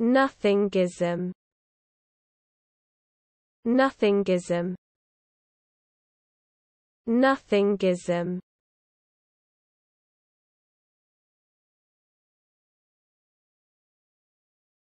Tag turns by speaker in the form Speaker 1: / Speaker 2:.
Speaker 1: Nothingism Nothingism Nothingism